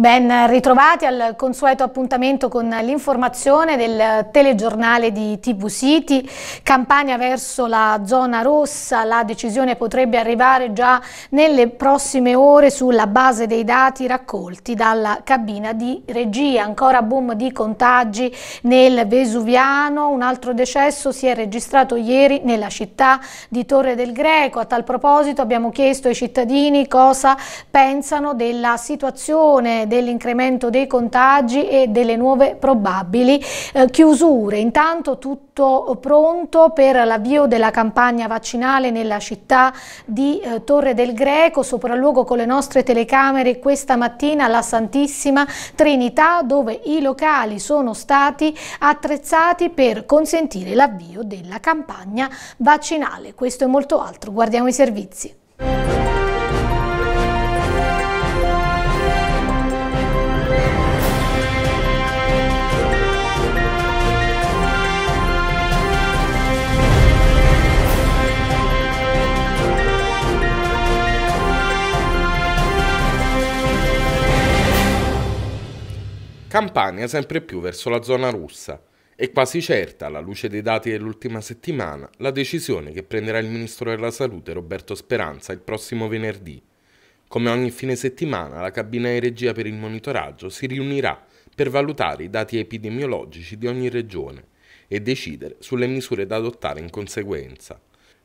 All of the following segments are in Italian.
Ben ritrovati al consueto appuntamento con l'informazione del telegiornale di TV City. Campania verso la zona rossa, la decisione potrebbe arrivare già nelle prossime ore sulla base dei dati raccolti dalla cabina di regia. Ancora boom di contagi nel Vesuviano, un altro decesso si è registrato ieri nella città di Torre del Greco. A tal proposito abbiamo chiesto ai cittadini cosa pensano della situazione dell'incremento dei contagi e delle nuove probabili eh, chiusure. Intanto tutto pronto per l'avvio della campagna vaccinale nella città di eh, Torre del Greco, sopralluogo con le nostre telecamere questa mattina alla Santissima Trinità dove i locali sono stati attrezzati per consentire l'avvio della campagna vaccinale. Questo e molto altro. Guardiamo i servizi. Campania sempre più verso la zona russa. È quasi certa, alla luce dei dati dell'ultima settimana, la decisione che prenderà il Ministro della Salute Roberto Speranza il prossimo venerdì. Come ogni fine settimana, la cabina di regia per il monitoraggio si riunirà per valutare i dati epidemiologici di ogni regione e decidere sulle misure da adottare in conseguenza.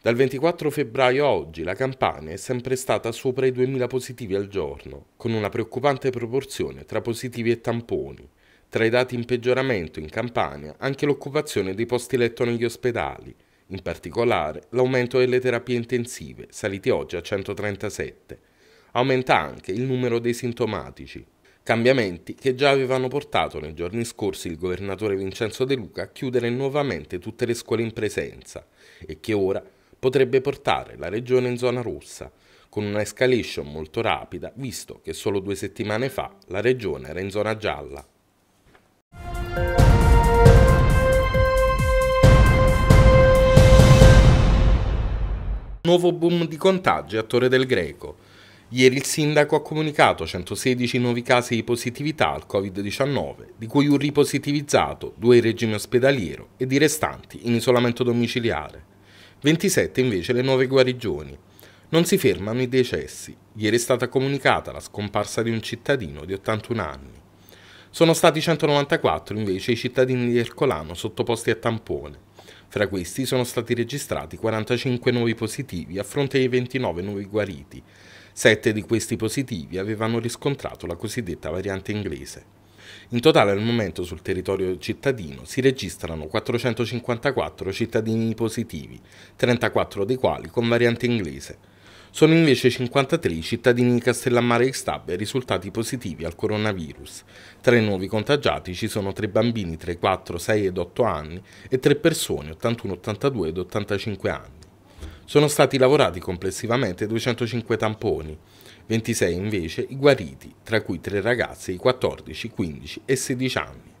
Dal 24 febbraio a oggi la Campania è sempre stata sopra i 2.000 positivi al giorno, con una preoccupante proporzione tra positivi e tamponi. Tra i dati in peggioramento in Campania anche l'occupazione dei posti letto negli ospedali, in particolare l'aumento delle terapie intensive, saliti oggi a 137. Aumenta anche il numero dei sintomatici, cambiamenti che già avevano portato nei giorni scorsi il governatore Vincenzo De Luca a chiudere nuovamente tutte le scuole in presenza e che ora potrebbe portare la regione in zona rossa, con una escalation molto rapida, visto che solo due settimane fa la regione era in zona gialla. Nuovo boom di contagi a Torre del Greco. Ieri il sindaco ha comunicato 116 nuovi casi di positività al Covid-19, di cui un ripositivizzato, due in regime ospedaliero e di restanti in isolamento domiciliare. 27 invece le nuove guarigioni. Non si fermano i decessi. Ieri è stata comunicata la scomparsa di un cittadino di 81 anni. Sono stati 194 invece i cittadini di Ercolano sottoposti a tampone. Fra questi sono stati registrati 45 nuovi positivi a fronte di 29 nuovi guariti. Sette di questi positivi avevano riscontrato la cosiddetta variante inglese. In totale al momento sul territorio cittadino si registrano 454 cittadini positivi, 34 dei quali con variante inglese. Sono invece 53 i cittadini di Castellammare e Stabbe risultati positivi al coronavirus. Tra i nuovi contagiati ci sono tre bambini tra i 4, 6 ed 8 anni e tre persone 81, 82 ed 85 anni. Sono stati lavorati complessivamente 205 tamponi, 26 invece i guariti, tra cui tre ragazze di 14, 15 e 16 anni.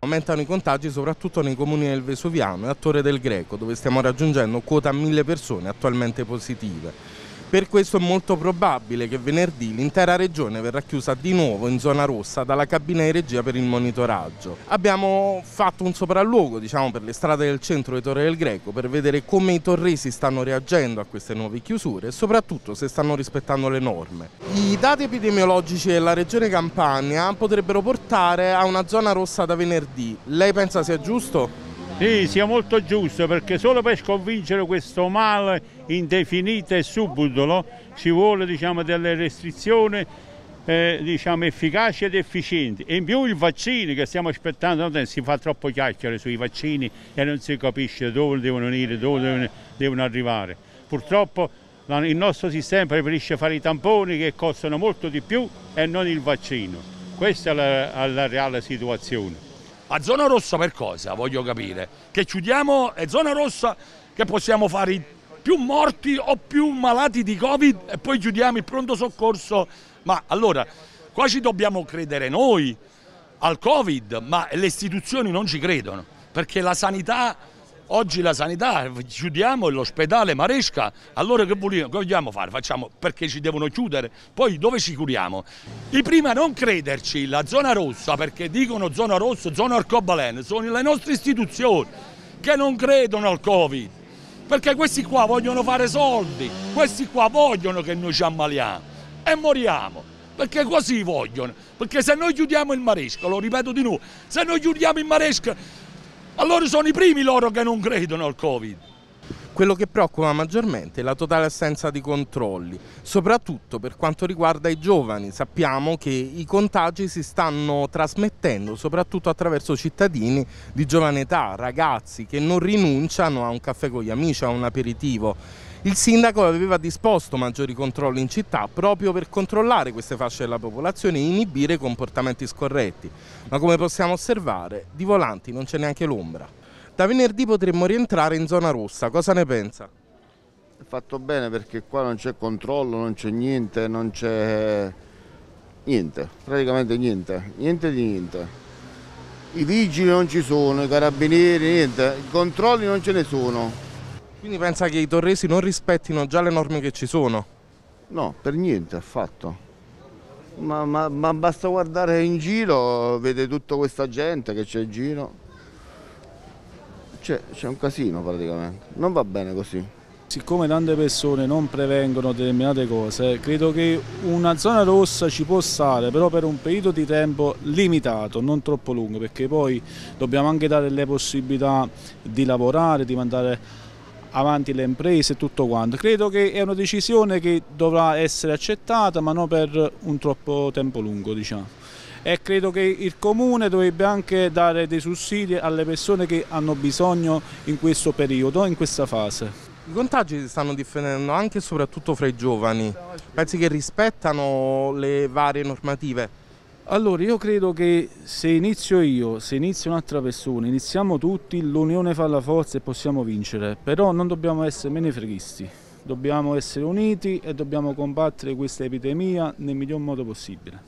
Aumentano i contagi soprattutto nei comuni del Vesuviano e a Torre del Greco, dove stiamo raggiungendo quota 1000 persone attualmente positive. Per questo è molto probabile che venerdì l'intera regione verrà chiusa di nuovo in zona rossa dalla cabina di regia per il monitoraggio. Abbiamo fatto un sopralluogo diciamo, per le strade del centro di Torre del Greco per vedere come i torresi stanno reagendo a queste nuove chiusure e soprattutto se stanno rispettando le norme. I dati epidemiologici della regione Campania potrebbero portare a una zona rossa da venerdì. Lei pensa sia giusto? Sì, sia molto giusto perché solo per sconvincere questo male indefinito e subdolo ci vuole diciamo, delle restrizioni eh, diciamo, efficaci ed efficienti. E in più il vaccino che stiamo aspettando, si fa troppo chiacchiere sui vaccini e non si capisce dove devono venire, dove devono, devono arrivare. Purtroppo il nostro sistema preferisce fare i tamponi che costano molto di più e non il vaccino. Questa è la, è la reale situazione. A zona rossa per cosa? Voglio capire. Che chiudiamo è zona rossa che possiamo fare più morti o più malati di Covid e poi chiudiamo il pronto soccorso. Ma allora, qua ci dobbiamo credere noi al Covid, ma le istituzioni non ci credono, perché la sanità Oggi la sanità, chiudiamo l'ospedale Maresca, allora che vogliamo fare? Facciamo perché ci devono chiudere, poi dove ci curiamo? I prima non crederci, la zona rossa, perché dicono zona rossa, zona arcobaleno, sono le nostre istituzioni che non credono al Covid, perché questi qua vogliono fare soldi, questi qua vogliono che noi ci ammaliamo e moriamo perché così vogliono. Perché se noi chiudiamo il maresco, lo ripeto di nuovo, se noi chiudiamo il maresco allora sono i primi loro che non credono al Covid. Quello che preoccupa maggiormente è la totale assenza di controlli, soprattutto per quanto riguarda i giovani. Sappiamo che i contagi si stanno trasmettendo soprattutto attraverso cittadini di giovane età, ragazzi che non rinunciano a un caffè con gli amici, a un aperitivo. Il sindaco aveva disposto maggiori controlli in città proprio per controllare queste fasce della popolazione e inibire comportamenti scorretti, ma come possiamo osservare di volanti non c'è neanche l'ombra. Da venerdì potremmo rientrare in zona rossa, cosa ne pensa? È fatto bene perché qua non c'è controllo, non c'è niente, non c'è niente, praticamente niente, niente di niente. I vigili non ci sono, i carabinieri, niente, i controlli non ce ne sono. Quindi pensa che i torresi non rispettino già le norme che ci sono? No, per niente affatto. Ma, ma, ma basta guardare in giro, vede tutta questa gente che c'è in giro. C'è, un casino praticamente. Non va bene così. Siccome tante persone non prevengono determinate cose, credo che una zona rossa ci può stare, però per un periodo di tempo limitato, non troppo lungo, perché poi dobbiamo anche dare le possibilità di lavorare, di mandare avanti le imprese e tutto quanto. Credo che è una decisione che dovrà essere accettata ma non per un troppo tempo lungo diciamo. E credo che il comune dovrebbe anche dare dei sussidi alle persone che hanno bisogno in questo periodo, in questa fase. I contagi si stanno diffondendo anche e soprattutto fra i giovani, pensi che rispettano le varie normative? Allora io credo che se inizio io, se inizia un'altra persona, iniziamo tutti, l'unione fa la forza e possiamo vincere, però non dobbiamo essere menefreghisti, dobbiamo essere uniti e dobbiamo combattere questa epidemia nel miglior modo possibile.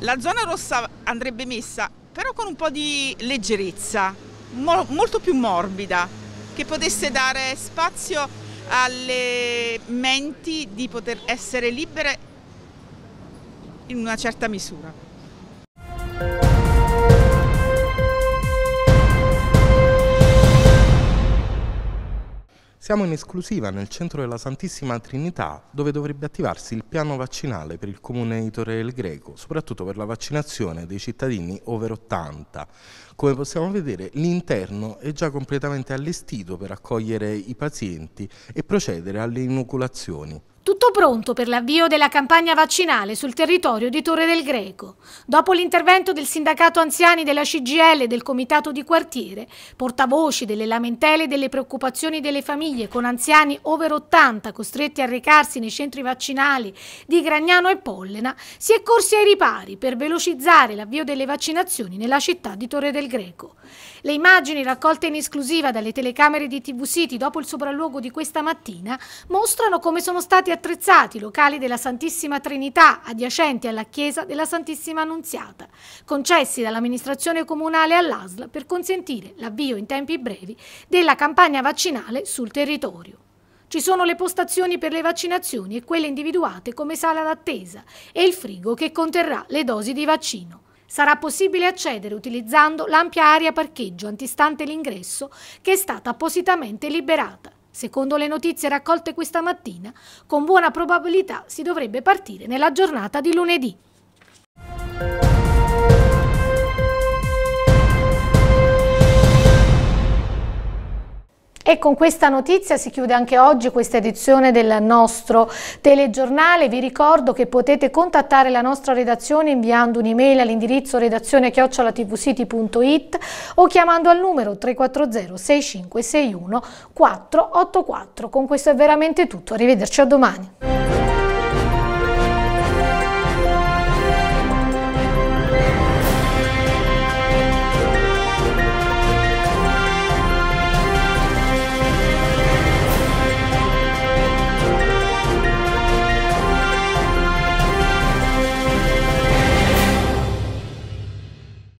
La zona rossa andrebbe messa però con un po' di leggerezza, molto più morbida, che potesse dare spazio alle menti di poter essere libere in una certa misura. Siamo in esclusiva nel centro della Santissima Trinità, dove dovrebbe attivarsi il piano vaccinale per il comune di Torre del Greco, soprattutto per la vaccinazione dei cittadini over 80. Come possiamo vedere, l'interno è già completamente allestito per accogliere i pazienti e procedere alle inoculazioni. Tutto pronto per l'avvio della campagna vaccinale sul territorio di Torre del Greco. Dopo l'intervento del sindacato anziani della CGL e del comitato di quartiere, portavoci delle lamentele e delle preoccupazioni delle famiglie con anziani over 80 costretti a recarsi nei centri vaccinali di Gragnano e Pollena, si è corsi ai ripari per velocizzare l'avvio delle vaccinazioni nella città di Torre del Greco. Le immagini raccolte in esclusiva dalle telecamere di TV City dopo il sopralluogo di questa mattina mostrano come sono stati attrezzati locali della Santissima Trinità adiacenti alla Chiesa della Santissima Annunziata, concessi dall'amministrazione comunale all'ASL per consentire l'avvio in tempi brevi della campagna vaccinale sul territorio. Ci sono le postazioni per le vaccinazioni e quelle individuate come sala d'attesa e il frigo che conterrà le dosi di vaccino. Sarà possibile accedere utilizzando l'ampia area parcheggio antistante l'ingresso che è stata appositamente liberata. Secondo le notizie raccolte questa mattina, con buona probabilità si dovrebbe partire nella giornata di lunedì. E con questa notizia si chiude anche oggi questa edizione del nostro telegiornale. Vi ricordo che potete contattare la nostra redazione inviando un'email all'indirizzo redazione chiocciolatvcity.it o chiamando al numero 340 6561 484. Con questo è veramente tutto, arrivederci a domani.